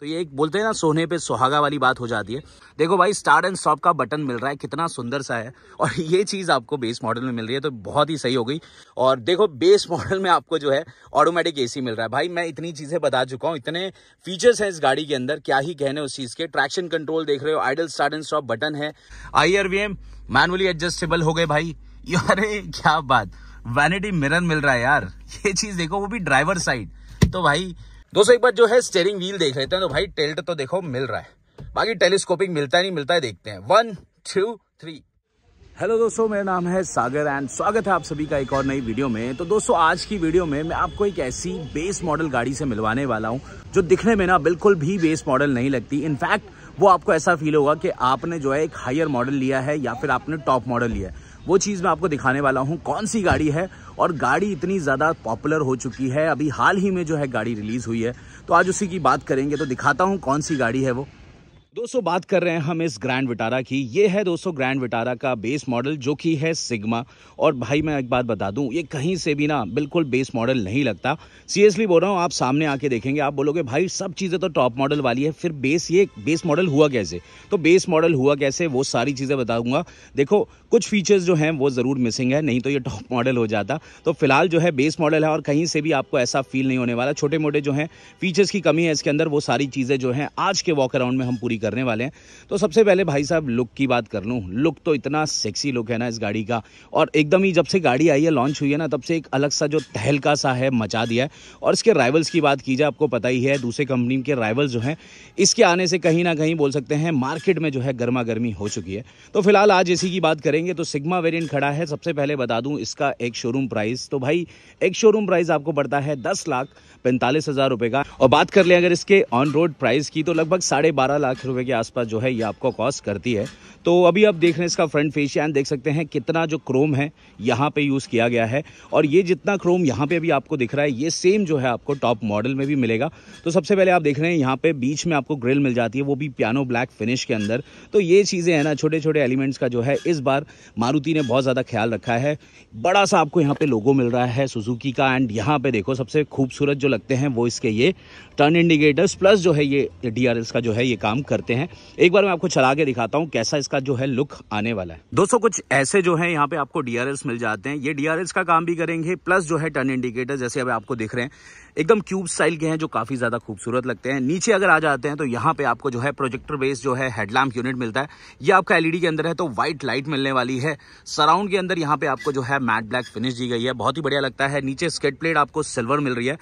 तो ये एक बोलते हैं ना सोने पे सुहागा वाली बात हो जाती है देखो भाई स्टार्ट एंड स्टॉप का बटन मिल रहा है कितना सुंदर सा है और ये चीज़ आपको बेस मॉडल में मिल रही है तो बहुत ही सही हो गई और देखो बेस मॉडल में आपको जो है ऑटोमेटिक एसी मिल रहा है भाई मैं इतनी चीज़ें बता चुका हूँ इतने फीचर्स हैं इस गाड़ी के अंदर क्या ही कहने उस चीज़ के ट्रैक्शन कंट्रोल देख रहे हो idle start and stop button है आई मैनुअली एडजस्टेबल हो गए भाई अरे क्या बात वैनिटी मिरर मिल रहा है यार ये चीज़ देखो वो भी ड्राइवर साइड तो भाई दोस्तों एक बार जो है स्टेयरिंग व्हील देख लेते हैं तो भाई टेल्ट तो देखो मिल रहा है बाकी टेलीस्कोपिंग मिलता है नहीं मिलता है देखते हैं वन टू थ्री हेलो दोस्तों मेरा नाम है सागर एंड स्वागत है आप सभी का एक और नई वीडियो में तो दोस्तों आज की वीडियो में मैं आपको एक ऐसी बेस मॉडल गाड़ी से मिलवाने वाला हूं जो दिखने में ना बिल्कुल भी बेस मॉडल नहीं लगती इनफैक्ट वो आपको ऐसा फील होगा कि आपने जो है एक हायर मॉडल लिया है या फिर आपने टॉप मॉडल लिया है वो चीज़ मैं आपको दिखाने वाला हूँ कौन सी गाड़ी है और गाड़ी इतनी ज़्यादा पॉपुलर हो चुकी है अभी हाल ही में जो है गाड़ी रिलीज़ हुई है तो आज उसी की बात करेंगे तो दिखाता हूँ कौन सी गाड़ी है वो दोस्तों बात कर रहे हैं हम इस ग्रैंड विटारा की ये है दोस्तों ग्रैंड विटारा का बेस मॉडल जो कि है सिग्मा और भाई मैं एक बात बता दूं ये कहीं से भी ना बिल्कुल बेस मॉडल नहीं लगता सीरियसली बोल रहा हूँ आप सामने आके देखेंगे आप बोलोगे भाई सब चीज़ें तो टॉप मॉडल वाली है फिर बेस ये बेस मॉडल हुआ कैसे तो बेस मॉडल हुआ कैसे वो सारी चीज़ें बताऊँगा देखो कुछ फीचर्स जो हैं वो ज़रूर मिसिंग है नहीं तो ये टॉप मॉडल हो जाता तो फिलहाल जो है बेस मॉडल है और कहीं से भी आपको ऐसा फील नहीं होने वाला छोटे मोटे जो हैं फीचर्स की कमी है इसके अंदर वो सारी चीज़ें जो हैं आज के वॉक अराउंड में हम पूरी करने वाले हैं तो सबसे पहले भाई साहब लुक की बात कर लूँ लुक तो इतना सेक्सी लुक है ना इस गाड़ी का और एकदम ही जब से गाड़ी आई है लॉन्च हुई है ना तब से एक अलग सा जो तहलका सा है मचा दिया है और इसके राइवल्स की बात की जाए आपको पता ही है दूसरे कंपनी के राइवल्स जो हैं इसके आने से कहीं ना कहीं बोल सकते हैं मार्केट में जो है गर्मा गर्मी हो चुकी है तो फिलहाल आज इसी की बात करेंगे तो सिग्मा वेरियंट खड़ा है सबसे पहले बता दूँ इसका एक शोरूम प्राइस तो भाई एक शोरूम प्राइस आपको पड़ता है दस लाख पैंतालीस हज़ार रुपए का और बात कर ले अगर इसके ऑन रोड प्राइस की तो लगभग साढ़े बारह लाख रुपए के आसपास जो है ये आपको कॉस्ट करती है तो अभी आप देख रहे हैं इसका फ्रंट एंड देख सकते हैं कितना जो क्रोम है यहाँ पे यूज़ किया गया है और ये जितना क्रोम यहाँ पे भी आपको दिख रहा है ये सेम जो है आपको टॉप मॉडल में भी मिलेगा तो सबसे पहले आप देख रहे हैं यहाँ पे बीच में आपको ग्रिल मिल जाती है वो भी पियानो ब्लैक फिनिश के अंदर तो ये चीज़ें हैं ना छोटे छोटे एलिमेंट्स का जो है इस बार मारुति ने बहुत ज़्यादा ख्याल रखा है बड़ा सा आपको यहाँ पर लोगो मिल रहा है सुजुकी का एंड यहाँ पर देखो सबसे खूबसूरत जो लगते हैं वो इसके ये टर्न इंडिकेटर्स प्लस जो है ये डी का जो है ये काम करते हैं एक बार मैं आपको चला के दिखाता हूँ कैसा इस इसका जो है लुक आने वाला है दोस्तों कुछ ऐसे जो है यहाँ पे आपको डीआरएस मिल जाते हैं ये डीआरएल्स का काम भी करेंगे प्लस जो है टर्न इंडिकेटर जैसे अभी आपको दिख रहे हैं एकदम क्यूब स्टाइल के हैं जो काफी ज्यादा खूबसूरत लगते हैं नीचे अगर आ जाते हैं तो यहाँ पे आपको जो है प्रोजेक्टर बेस्ड जो है हेडलैम्प यूनिट मिलता है ये आपका एलईडी e के अंदर है तो व्हाइट लाइट मिलने वाली है सराउंड के अंदर यहाँ पे आपको जो है मैट ब्लैक फिनिश दी गई है बहुत ही बढ़िया लगता है नीचे स्केट प्लेट आपको सिल्वर मिल रही है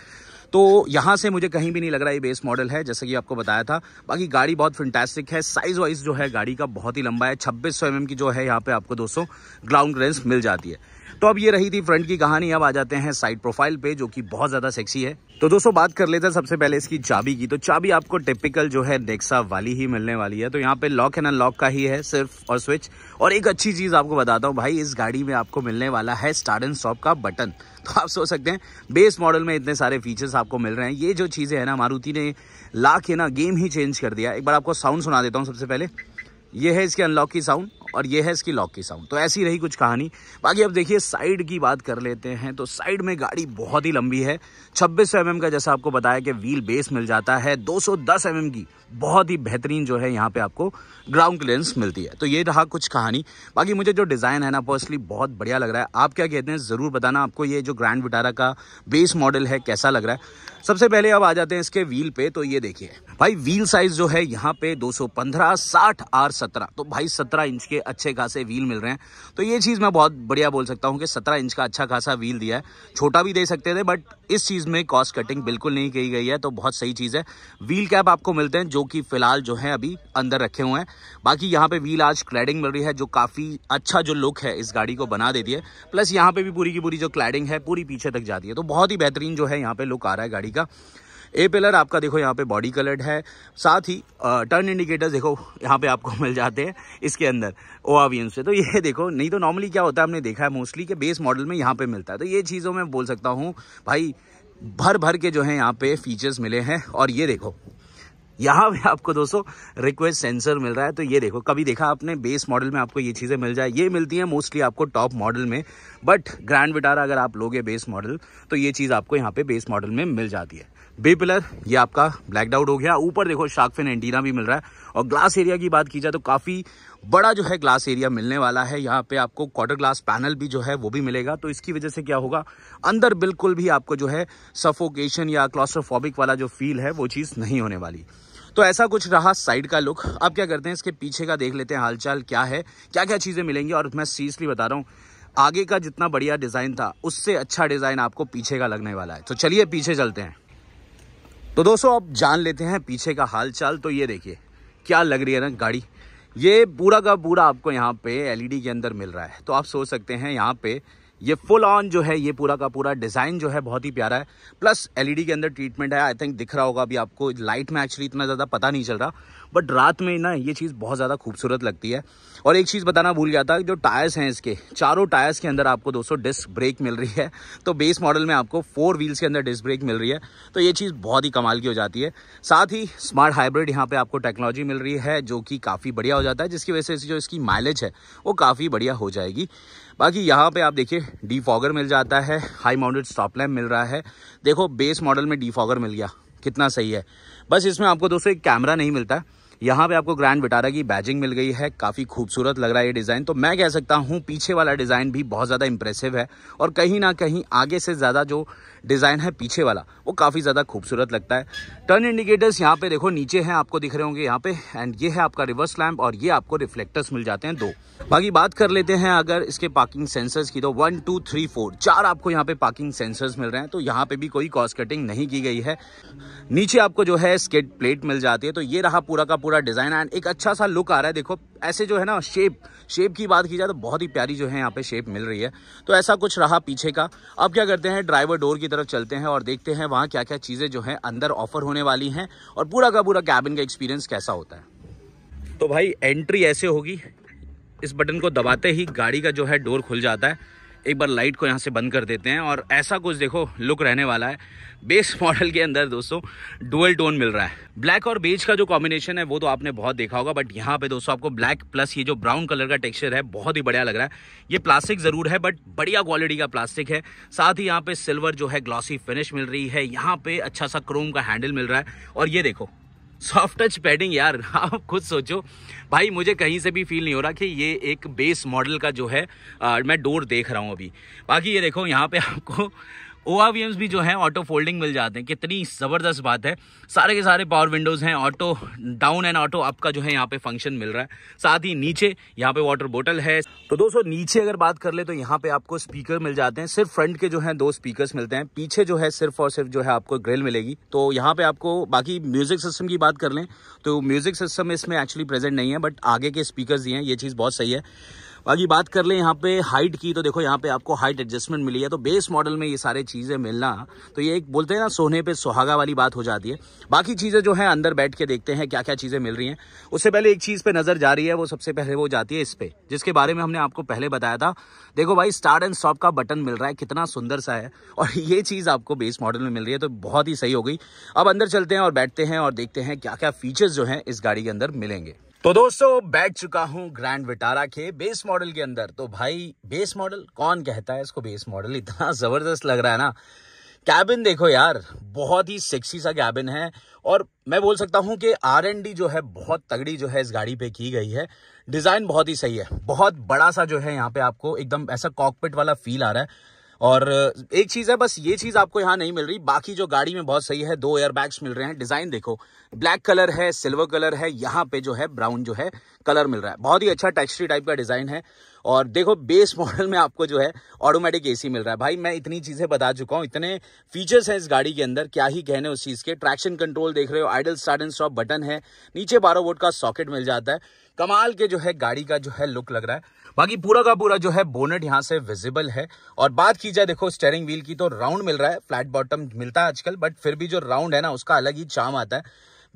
तो यहाँ से मुझे कहीं भी नहीं लग रहा ये बेस मॉडल है जैसे कि आपको बताया था बाकी गाड़ी बहुत फिंटेस्टिक है साइज़ वाइज जो है गाड़ी का बहुत ही लंबा है छब्बीस सौ की जो है यहाँ पे आपको दोस्तों ग्राउंड क्लियरेंस मिल जाती है तो अब ये रही थी फ्रंट की कहानी अब आ जाते हैं साइड प्रोफाइल पे जो कि बहुत ज़्यादा सेक्सी है तो दोस्तों बात कर लेते हैं सबसे पहले इसकी चाबी की तो चाबी आपको टिपिकल जो है नेक्सा वाली ही मिलने वाली है तो यहाँ पे लॉक एंड अनलॉक का ही है सिर्फ और स्विच और एक अच्छी चीज़ आपको बताता हूँ भाई इस गाड़ी में आपको मिलने वाला है स्टार्ट एंड स्टॉप का बटन तो आप सोच सकते हैं बेस मॉडल में इतने सारे फीचर्स आपको मिल रहे हैं ये जो चीज़ें हैं ना मारुति ने ला के ना गेम ही चेंज कर दिया एक बार आपको साउंड सुना देता हूँ सबसे पहले ये है इसके अनलॉक की साउंड और ये है इसकी लॉक की साउंड तो ऐसी रही कुछ कहानी बाकी अब देखिए साइड की बात कर लेते हैं तो साइड में गाड़ी बहुत ही लंबी है छब्बीस सौ mm का जैसा आपको बताया कि व्हील बेस मिल जाता है 210 mm की बहुत ही बेहतरीन जो है यहाँ पे आपको ग्राउंड क्लियरेंस मिलती है तो ये रहा कुछ कहानी बाकी मुझे जो डिज़ाइन है ना पर्सनली बहुत बढ़िया लग रहा है आप क्या कहते हैं ज़रूर बताना आपको ये जो ग्रैंड विटारा का बेस मॉडल है कैसा लग रहा है सबसे पहले अब आ जाते हैं इसके व्हील पे तो ये देखिए भाई व्हील साइज जो है यहाँ पे 215 60 आर 17 तो भाई 17 इंच के अच्छे खासे व्हील मिल रहे हैं तो ये चीज़ मैं बहुत बढ़िया बोल सकता हूँ कि सत्रह इंच का अच्छा खासा व्हील दिया है छोटा भी दे सकते थे बट इस चीज़ में कॉस्ट कटिंग बिल्कुल नहीं की गई है तो बहुत सही चीज़ है व्हील कैप आपको मिलते हैं जो कि फ़िलहाल जो है अभी अंदर रखे हुए हैं बाकी यहाँ पर व्हील आज क्लैडिंग मिल रही है जो काफ़ी अच्छा जो लुक है इस गाड़ी को बना देती है प्लस यहाँ पर भी पूरी की पूरी जो क्लैडिंग है पूरी पीछे तक जाती है तो बहुत ही बेहतरीन जो है यहाँ पर लुक आ रहा है गाड़ी का ए पिलर आपका देखो यहाँ पे बॉडी कलर्ड है साथ ही टर्न इंडिकेटर्स देखो यहाँ पे आपको मिल जाते हैं इसके अंदर ओ आवियन से तो ये देखो नहीं तो नॉर्मली क्या होता है हमने देखा है मोस्टली कि बेस मॉडल में यहाँ पे मिलता है तो ये चीज़ों में बोल सकता हूँ भाई भर भर के जो है यहाँ पे फीचर्स मिले हैं और ये देखो यहाँ पे आपको दोस्तों रिक्वेस्ट सेंसर मिल रहा है तो ये देखो कभी देखा आपने बेस मॉडल में आपको ये चीज़ें मिल जाए ये मिलती हैं मोस्टली आपको टॉप मॉडल में बट ग्रैंड विटारा अगर आप लोगे बेस मॉडल तो ये चीज़ आपको यहाँ पे बेस मॉडल में मिल जाती है बे पिलर ये आपका ब्लैक आउट हो गया ऊपर देखो शार्क फिन एंटीना भी मिल रहा है और ग्लास एरिया की बात की जाए तो काफ़ी बड़ा जो है ग्लास एरिया मिलने वाला है यहाँ पे आपको क्वार्टर ग्लास पैनल भी जो है वो भी मिलेगा तो इसकी वजह से क्या होगा अंदर बिल्कुल भी आपको जो है सफोकेशन या क्लॉस्ट्रोफॉबिक वाला जो फील है वो चीज़ नहीं होने वाली तो ऐसा कुछ रहा साइड का लुक अब क्या करते हैं इसके पीछे का देख लेते हैं हालचाल क्या है क्या क्या चीज़ें मिलेंगी और मैं सीरियसली बता रहा हूँ आगे का जितना बढ़िया डिज़ाइन था उससे अच्छा डिज़ाइन आपको पीछे का लगने वाला है तो चलिए पीछे चलते हैं तो दोस्तों आप जान लेते हैं पीछे का हाल चाल तो ये देखिए क्या लग रही है ना गाड़ी ये पूरा का पूरा आपको यहाँ पे एलईडी e के अंदर मिल रहा है तो आप सोच सकते हैं यहाँ पे ये फुल ऑन जो है ये पूरा का पूरा डिज़ाइन जो है बहुत ही प्यारा है प्लस एलईडी e के अंदर ट्रीटमेंट है आई थिंक दिख रहा होगा अभी आपको लाइट में एक्चुअली इतना ज़्यादा पता नहीं चल रहा बट रात में ना ये चीज़ बहुत ज़्यादा खूबसूरत लगती है और एक चीज़ बताना भूल गया था जो टायर्स हैं इसके चारों टायर्स के अंदर आपको दोस्तों डिस्क ब्रेक मिल रही है तो बेस मॉडल में आपको फोर व्हील्स के अंदर डिस्क ब्रेक मिल रही है तो ये चीज़ बहुत ही कमाल की हो जाती है साथ ही स्मार्ट हाइब्रिड यहाँ पर आपको टेक्नोलॉजी मिल रही है जो कि काफ़ी बढ़िया हो जाता है जिसकी वजह से जो इसकी माइलेज है वो काफ़ी बढ़िया हो जाएगी बाकी यहाँ पे आप देखिए डी फॉगर मिल जाता है हाई माउंटेड स्टॉप लैम्प मिल रहा है देखो बेस मॉडल में डी फॉगर मिल गया कितना सही है बस इसमें आपको दोस्तों एक कैमरा नहीं मिलता यहाँ पे आपको ग्रैंड विटारा की बैजिंग मिल गई है काफ़ी खूबसूरत लग रहा है ये डिज़ाइन तो मैं कह सकता हूँ पीछे वाला डिज़ाइन भी बहुत ज़्यादा इंप्रेसिव है और कहीं ना कहीं आगे से ज़्यादा जो डिज़ाइन है पीछे वाला वो काफ़ी ज़्यादा खूबसूरत लगता है टर्न इंडिकेटर्स यहाँ पे देखो नीचे हैं आपको दिख रहे होंगे यहाँ पे एंड ये है आपका रिवर्स लैम्प और ये आपको रिफ्लेक्टर्स मिल जाते हैं दो बाकी बात कर लेते हैं अगर इसके पार्किंग सेंसर्स की तो वन टू थ्री फोर चार आपको यहाँ पे पार्किंग सेंसर्स मिल रहे हैं तो यहाँ पे भी कोई कॉस्ट कटिंग नहीं की गई है नीचे आपको जो है स्केट प्लेट मिल जाती है तो ये रहा पूरा का पूरा डिज़ाइन एंड एक अच्छा सा लुक आ रहा है देखो ऐसे जो है ना शेप शेप की बात की जाए तो बहुत ही प्यारी जो है यहाँ पे शेप मिल रही है तो ऐसा कुछ रहा पीछे का अब क्या करते हैं ड्राइवर डोर की की तरफ चलते हैं और देखते हैं वहाँ क्या क्या चीज़ें जो हैं अंदर ऑफर होने वाली हैं और पूरा का पूरा कैबिन का एक्सपीरियंस कैसा होता है तो भाई एंट्री ऐसे होगी इस बटन को दबाते ही गाड़ी का जो है डोर खुल जाता है एक बार लाइट को यहाँ से बंद कर देते हैं और ऐसा कुछ देखो लुक रहने वाला है बेस मॉडल के अंदर दोस्तों डुअल टोन मिल रहा है ब्लैक और बेज का जो कॉम्बिनेशन है वो तो आपने बहुत देखा होगा बट यहाँ पे दोस्तों आपको ब्लैक प्लस ये जो ब्राउन कलर का टेक्सचर है बहुत ही बढ़िया लग रहा है ये प्लास्टिक ज़रूर है बट बढ़िया क्वालिटी का प्लास्टिक है साथ ही यहाँ पे सिल्वर जो है ग्लॉसी फिनिश मिल रही है यहाँ पे अच्छा सा क्रोम का हैंडल मिल रहा है और ये देखो सॉफ्ट टच पैडिंग यार आप खुद सोचो भाई मुझे कहीं से भी फील नहीं हो रहा कि ये एक बेस मॉडल का जो है आ, मैं डोर देख रहा हूँ अभी बाकी ये देखो यहाँ पे आपको ओ भी जो है ऑटो फोल्डिंग मिल जाते हैं कितनी ज़बरदस्त बात है सारे के सारे पावर विंडोज़ हैं auto down and auto up का जो है यहाँ पे फंक्शन मिल रहा है साथ ही नीचे यहाँ पे वाटर बोटल है तो दोस्तों नीचे अगर बात कर ले तो यहाँ पे आपको स्पीकर मिल जाते हैं सिर्फ फ्रंट के जो है दो स्पीकर मिलते हैं पीछे जो है सिर्फ और सिर्फ जो है आपको ग्रिल मिलेगी तो यहाँ पे आपको बाकी म्यूजिक सिस्टम की बात कर लें तो म्यूजिक सिस्टम इसमें एक्चुअली प्रेजेंट नहीं है बट आगे के स्पीकर दिए हैं ये चीज़ बहुत सही है बाकी तो बात कर लें यहाँ पे हाइट की तो देखो यहाँ पे आपको हाइट एडजस्टमेंट मिली है तो बेस मॉडल में ये सारे चीज़ें मिलना तो ये एक बोलते हैं ना सोने पर सुहागा वाली बात हो जाती है बाकी चीज़ें जो है अंदर बैठ के देखते हैं क्या क्या चीज़ें मिल रही हैं उससे पहले एक चीज़ पर नज़र जा रही है वो सबसे पहले वो जाती है इस पे जिसके बारे में हमने आपको पहले बताया था देखो भाई स्टार्ट एंड स्टॉप का बटन मिल रहा है कितना सुंदर सा है और ये चीज़ आपको बेस मॉडल में मिल रही है तो बहुत ही सही हो गई अब अंदर चलते हैं और बैठते हैं और देखते हैं क्या क्या फीचर्स जो हैं इस गाड़ी के अंदर मिलेंगे तो दोस्तों बैठ चुका हूं ग्रैंड विटारा के बेस मॉडल के अंदर तो भाई बेस मॉडल कौन कहता है इसको बेस मॉडल इतना ज़बरदस्त लग रहा है ना कैबिन देखो यार बहुत ही सेक्सी सा कैबिन है और मैं बोल सकता हूं कि आर एन डी जो है बहुत तगड़ी जो है इस गाड़ी पे की गई है डिज़ाइन बहुत ही सही है बहुत बड़ा सा जो है यहाँ पे आपको एकदम ऐसा कॉकपिट वाला फील आ रहा है और एक चीज़ है बस ये चीज़ आपको यहाँ नहीं मिल रही बाकी जो गाड़ी में बहुत सही है दो एयरबैग्स मिल रहे हैं डिज़ाइन देखो ब्लैक कलर है सिल्वर कलर है यहाँ पे जो है ब्राउन जो है कलर मिल रहा है बहुत ही अच्छा टेक्सट्री टाइप का डिज़ाइन है और देखो बेस मॉडल में आपको जो है ऑटोमेटिक एसी मिल रहा है भाई मैं इतनी चीज़ें बता चुका हूँ इतने फीचर्स हैं इस गाड़ी के अंदर क्या ही कहने उस चीज़ के ट्रैक्शन कंट्रोल देख रहे हो idle start and stop button है नीचे बारह वोट का सॉकेट मिल जाता है कमाल के जो है गाड़ी का जो है लुक लग रहा है बाकी पूरा का पूरा जो है बोनेट यहाँ से विजिबल है और बात की जाए देखो स्टेयरिंग व्हील की तो राउंड मिल रहा है फ्लैट बॉटम मिलता है आजकल बट फिर भी जो राउंड है ना उसका अलग ही चाम आता है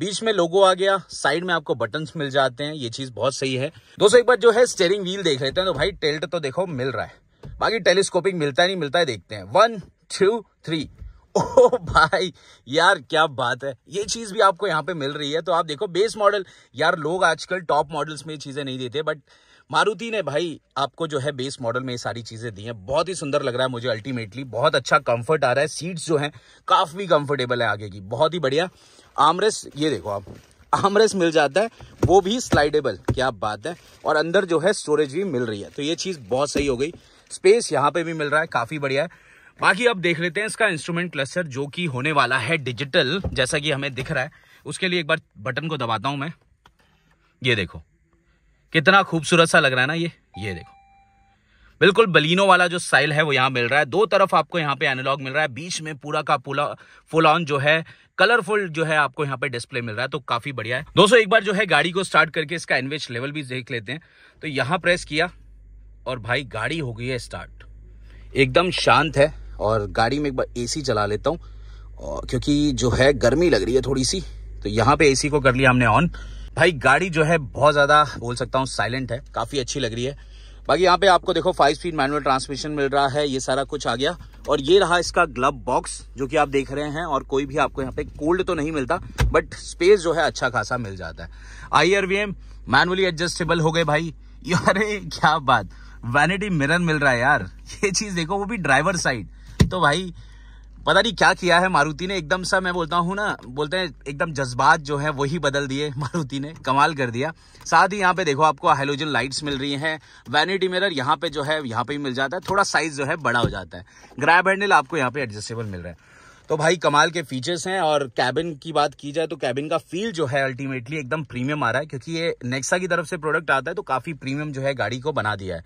बीच में लोगो आ गया साइड में आपको बटन मिल जाते हैं ये चीज बहुत सही है दोस्तों एक बार जो है स्टेयरिंग व्हील देख लेते हैं तो भाई टेल्ट तो देखो मिल रहा है बाकी टेलीस्कोपिंग मिलता नहीं मिलता है देखते हैं वन टू थ्री ओ भाई यार क्या बात है ये चीज भी आपको यहाँ पे मिल रही है तो आप देखो बेस मॉडल यार लोग आजकल टॉप मॉडल्स में ये चीजें नहीं देते बट मारुति ने भाई आपको जो है बेस मॉडल में ये सारी चीज़ें दी हैं बहुत ही सुंदर लग रहा है मुझे अल्टीमेटली बहुत अच्छा कंफर्ट आ रहा है सीट्स जो हैं काफ़ी कंफर्टेबल है आगे की बहुत ही बढ़िया आमरेस ये देखो आप आमरेस मिल जाता है वो भी स्लाइडेबल क्या बात है और अंदर जो है स्टोरेज भी मिल रही है तो ये चीज़ बहुत सही हो गई स्पेस यहाँ पे भी मिल रहा है काफ़ी बढ़िया है बाकी अब देख लेते हैं इसका इंस्ट्रूमेंट क्लस्टर जो कि होने वाला है डिजिटल जैसा कि हमें दिख रहा है उसके लिए एक बार बटन को दबाता हूँ मैं ये देखो कितना खूबसूरत सा लग रहा है ना ये ये देखो बिल्कुल बलिनो वाला जो स्टाइल है वो यहाँ मिल रहा है दो तरफ आपको यहाँ पे एनालॉग मिल रहा है बीच में पूरा का पूरा फुल ऑन जो है कलरफुल जो है आपको यहाँ पे डिस्प्ले मिल रहा है तो काफी बढ़िया है दोस्तों एक बार जो है गाड़ी को स्टार्ट करके इसका एनवेज लेवल भी देख लेते हैं तो यहाँ प्रेस किया और भाई गाड़ी हो गई है स्टार्ट एकदम शांत है और गाड़ी में एक बार ए चला लेता हूँ क्योंकि जो है गर्मी लग रही है थोड़ी सी तो यहाँ पे ए को कर लिया हमने ऑन भाई गाड़ी जो है बहुत ज़्यादा बोल सकता हूँ साइलेंट है काफ़ी अच्छी लग रही है बाकी यहाँ पे आपको देखो फाइव स्पीड मैनुअल ट्रांसमिशन मिल रहा है ये सारा कुछ आ गया और ये रहा इसका ग्लब बॉक्स जो कि आप देख रहे हैं और कोई भी आपको यहाँ पे कोल्ड तो नहीं मिलता बट स्पेस जो है अच्छा खासा मिल जाता है I R V M manually adjustable हो गए भाई अरे क्या बात वैनिटी मिरर मिल रहा है यार ये चीज़ देखो वो भी ड्राइवर साइड तो भाई पता नहीं क्या किया है मारुति ने एकदम सा मैं बोलता हूँ ना बोलते हैं एकदम जज्बात जो है वही बदल दिए मारुति ने कमाल कर दिया साथ ही यहाँ पे देखो आपको हाइलोजन लाइट्स मिल रही हैं वैनिटी मिरर यहाँ पे जो है यहाँ पे ही मिल जाता है थोड़ा साइज जो है बड़ा हो जाता है ग्रैब हैंडल आपको यहाँ पे एडजस्टेबल मिल रहा है तो भाई कमाल के फीचर्स हैं और कैबिन की बात की जाए तो कैबिन का फील जो है अल्टीमेटली एकदम प्रीमियम आ रहा है क्योंकि ये नेक्सा की तरफ से प्रोडक्ट आता है तो काफ़ी प्रीमियम जो है गाड़ी को बना दिया है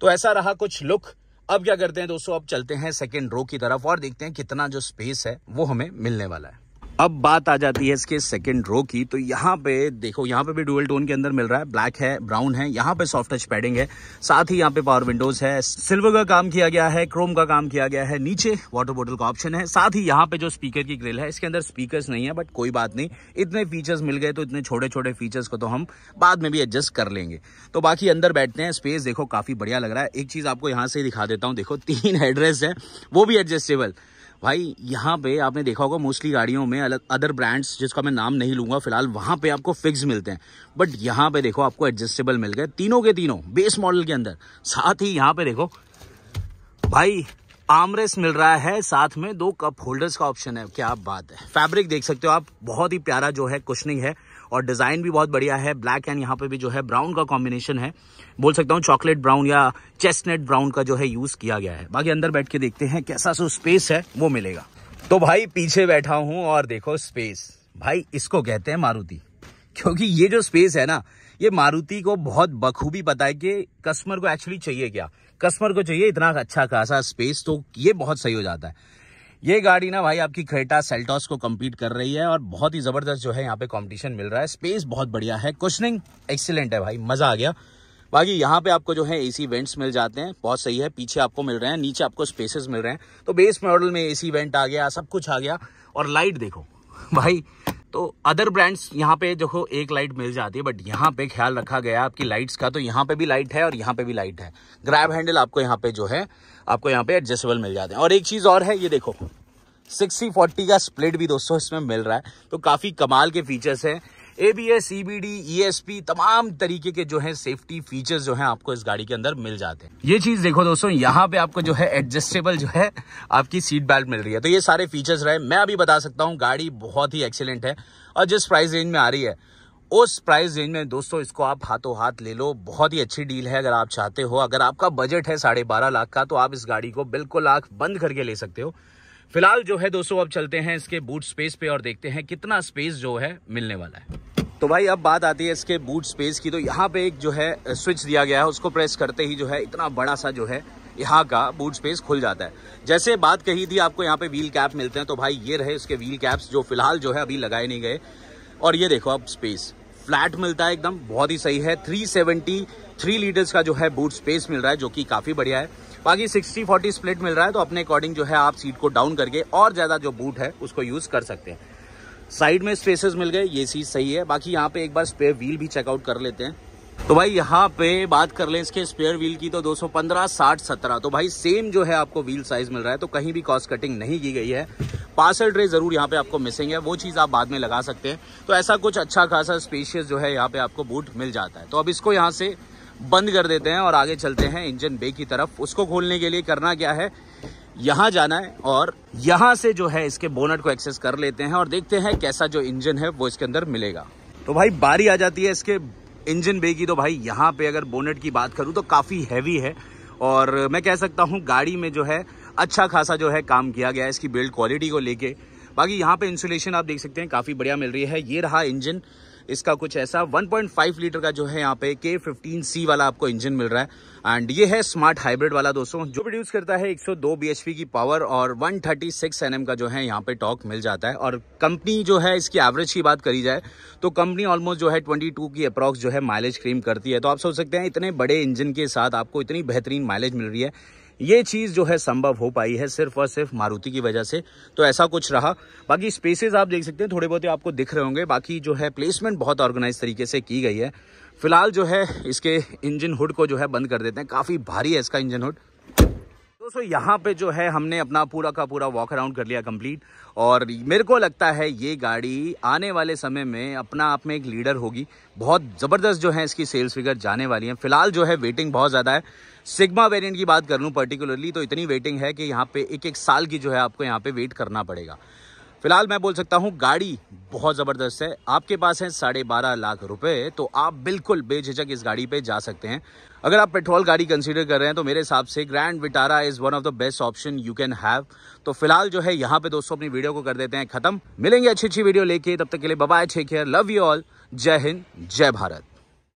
तो ऐसा रहा कुछ लुक अब क्या करते हैं दोस्तों अब चलते हैं सेकेंड रो की तरफ और देखते हैं कितना जो स्पेस है वो हमें मिलने वाला है अब बात आ जाती है इसके सेकंड रो की तो यहाँ पे देखो यहाँ पे भी डुअल टोन के अंदर मिल रहा है ब्लैक है ब्राउन है यहाँ पे सॉफ्ट टच पैडिंग है साथ ही यहाँ पे पावर विंडोज है सिल्वर का काम किया गया है क्रोम का काम किया गया है नीचे वाटर बोटल का ऑप्शन है साथ ही यहाँ पे जो स्पीकर की ग्रिल है इसके अंदर स्पीकर नहीं है बट कोई बात नहीं इतने फीचर्स मिल गए तो इतने छोटे छोटे फीचर्स को तो हम बाद में भी एडजस्ट कर लेंगे तो बाकी अंदर बैठते हैं स्पेस देखो काफ़ी बढ़िया लग रहा है एक चीज़ आपको यहाँ से दिखा देता हूँ देखो तीन एड्रेस है वो भी एडजस्टेबल भाई यहाँ पे आपने देखा होगा मोस्टली गाड़ियों में अलग अदर ब्रांड्स जिसका मैं नाम नहीं लूंगा फिलहाल वहाँ पे आपको फिक्स मिलते हैं बट यहाँ पे देखो आपको एडजस्टेबल मिल गए तीनों के तीनों बेस मॉडल के अंदर साथ ही यहाँ पे देखो भाई आमरेस मिल रहा है साथ में दो कप होल्डर्स का ऑप्शन है क्या बात है फैब्रिक देख सकते हो आप बहुत ही प्यारा जो है कुशनिंग है और डिज़ाइन भी बहुत बढ़िया है ब्लैक एंड यहाँ पे भी जो है ब्राउन का कॉम्बिनेशन है बोल सकता हूँ चॉकलेट ब्राउन या चेस्टनेट ब्राउन का जो है यूज़ किया गया है बाकी अंदर बैठ के देखते हैं कैसा सो स्पेस है वो मिलेगा तो भाई पीछे बैठा हूं और देखो स्पेस भाई इसको कहते हैं मारुति क्योंकि ये जो स्पेस है ना ये मारुति को बहुत बखूबी पता है कि कस्टमर को एक्चुअली चाहिए क्या कस्टमर को चाहिए इतना अच्छा खासा स्पेस तो ये बहुत सही हो जाता है ये गाड़ी ना भाई आपकी क्रेटा सेल्टॉस को कम्पीट कर रही है और बहुत ही ज़बरदस्त जो है यहाँ पे कॉम्पिटिशन मिल रहा है स्पेस बहुत बढ़िया है क्वेश्चनिंग एक्सीलेंट है भाई मज़ा आ गया बाकी यहाँ पे आपको जो है एसी वेंट्स मिल जाते हैं बहुत सही है पीछे आपको मिल रहे हैं नीचे आपको स्पेसेस मिल रहे हैं तो बेस मॉडल में एसी वेंट आ गया सब कुछ आ गया और लाइट देखो भाई तो अदर ब्रांड्स यहाँ पे देखो एक लाइट मिल जाती है बट यहाँ पे ख्याल रखा गया आपकी लाइट्स का तो यहाँ पे भी लाइट है और यहाँ पे भी लाइट है ग्रैब हैंडल आपको यहाँ पे जो है आपको यहाँ पे एडजस्टेबल मिल जाते हैं और एक चीज़ और है ये देखो सिक्सटी फोर्टी का स्प्लिट भी दोस्तों इसमें मिल रहा है तो काफ़ी कमाल के फीचर्स हैं A B S E B D E S P तमाम तरीके के जो है सेफ्टी फीचर्स जो है आपको इस गाड़ी के अंदर मिल जाते हैं ये चीज देखो दोस्तों यहाँ पे आपको जो है एडजस्टेबल जो है आपकी सीट बेल्ट मिल रही है तो ये सारे फीचर्स रहे मैं अभी बता सकता हूँ गाड़ी बहुत ही एक्सीलेंट है और जिस प्राइस रेंज में आ रही है उस प्राइस रेंज में दोस्तों इसको आप हाथों हाथ ले लो बहुत ही अच्छी डील है अगर आप चाहते हो अगर आपका बजट है साढ़े बारह लाख का तो आप इस गाड़ी को बिल्कुल आंख बंद करके ले सकते हो फिलहाल जो है दोस्तों अब चलते हैं इसके बूट स्पेस पे और देखते हैं कितना स्पेस जो है मिलने वाला है तो भाई अब बात आती है इसके बूट स्पेस की तो यहाँ पे एक जो है स्विच दिया गया है उसको प्रेस करते ही जो है इतना बड़ा सा जो है यहाँ का बूट स्पेस खुल जाता है जैसे बात कही थी आपको यहाँ पे व्हील कैप मिलते हैं तो भाई ये रहे इसके व्हील कैप्स जो फिलहाल जो है अभी लगाए नहीं गए और ये देखो अब स्पेस फ्लैट मिलता है एकदम बहुत ही सही है सेवेंटी थ्री लीटर्स का जो है बूट स्पेस मिल रहा है जो कि काफ़ी बढ़िया है बाकी 60 40 स्प्लिट मिल रहा है तो अपने अकॉर्डिंग जो है आप सीट को डाउन करके और ज़्यादा जो बूट है उसको यूज़ कर सकते हैं साइड में स्पेसेस मिल गए ये चीज़ सही है बाकी यहाँ पे एक बार स्पेयर व्हील भी चेकआउट कर लेते हैं तो भाई यहाँ पे बात कर लें इसके स्पेयर व्हील की तो 215 60 17 तो भाई सेम जो है आपको व्हील साइज मिल रहा है तो कहीं भी कॉस्ट कटिंग नहीं की गई है पार्सल ट्रे ज़रूर यहाँ पे आपको मिसिंग है वो चीज़ आप बाद में लगा सकते हैं तो ऐसा कुछ अच्छा खासा स्पेशियस जो है यहाँ पे आपको बूट मिल जाता है तो अब इसको यहाँ से बंद कर देते हैं और आगे चलते हैं इंजन बे की तरफ उसको खोलने के लिए करना क्या है यहाँ जाना है और यहाँ से जो है इसके बोनट को एक्सेस कर लेते हैं और देखते हैं कैसा जो इंजन है वो इसके अंदर मिलेगा तो भाई बारी आ जाती है इसके इंजन बे की तो भाई यहाँ पे अगर बोनेट की बात करूँ तो काफ़ी हैवी है और मैं कह सकता हूँ गाड़ी में जो है अच्छा खासा जो है काम किया गया है इसकी बिल्ड क्वालिटी को लेके बाकी यहाँ पे इंसुलेशन आप देख सकते हैं काफ़ी बढ़िया मिल रही है ये रहा इंजन इसका कुछ ऐसा 1.5 लीटर का जो है यहाँ पे के फिफ्टीन सी वाला आपको इंजन मिल रहा है एंड ये है स्मार्ट हाइब्रिड वाला दोस्तों जो प्रोड्यूस करता है 102 bhp की पावर और 136 थर्टी का जो है यहाँ पे टॉक मिल जाता है और कंपनी जो है इसकी एवरेज की बात करी जाए तो कंपनी ऑलमोस्ट जो है 22 की अप्रॉक्स जो है माइलेज क्रीम करती है तो आप सोच सकते हैं इतने बड़े इंजन के साथ आपको इतनी बेहतरीन माइलेज मिल रही है ये चीज़ जो है संभव हो पाई है सिर्फ और सिर्फ मारुति की वजह से तो ऐसा कुछ रहा बाकी स्पेसेस आप देख सकते हैं थोड़े बहुत आपको दिख रहे होंगे बाकी जो है प्लेसमेंट बहुत ऑर्गेनाइज तरीके से की गई है फिलहाल जो है इसके इंजन हुड को जो है बंद कर देते हैं काफ़ी भारी है इसका इंजन हुड दोस्तों यहाँ पे जो है हमने अपना पूरा का पूरा वॉक अराउंड कर लिया कंप्लीट और मेरे को लगता है ये गाड़ी आने वाले समय में अपना आप में एक लीडर होगी बहुत ज़बरदस्त जो है इसकी सेल्स फिगर जाने वाली है फिलहाल जो है वेटिंग बहुत ज़्यादा है सिग्मा वेरिएंट की बात कर लूँ पर्टिकुलरली तो इतनी वेटिंग है कि यहाँ पे एक एक साल की जो है आपको यहाँ पे वेट करना पड़ेगा फिलहाल मैं बोल सकता हूँ गाड़ी बहुत ज़बरदस्त है आपके पास है साढ़े बारह लाख रुपए तो आप बिल्कुल बेझिझक इस गाड़ी पे जा सकते हैं अगर आप पेट्रोल गाड़ी कंसीडर कर रहे हैं तो मेरे हिसाब से Grand Vitara is one of the best option you can have तो फिलहाल जो है यहाँ पे दोस्तों अपनी वीडियो को कर देते हैं खत्म मिलेंगे अच्छी अच्छी वीडियो लेके तब तक के लिए बबाई छे केयर लव यू ऑल जय हिंद जय भारत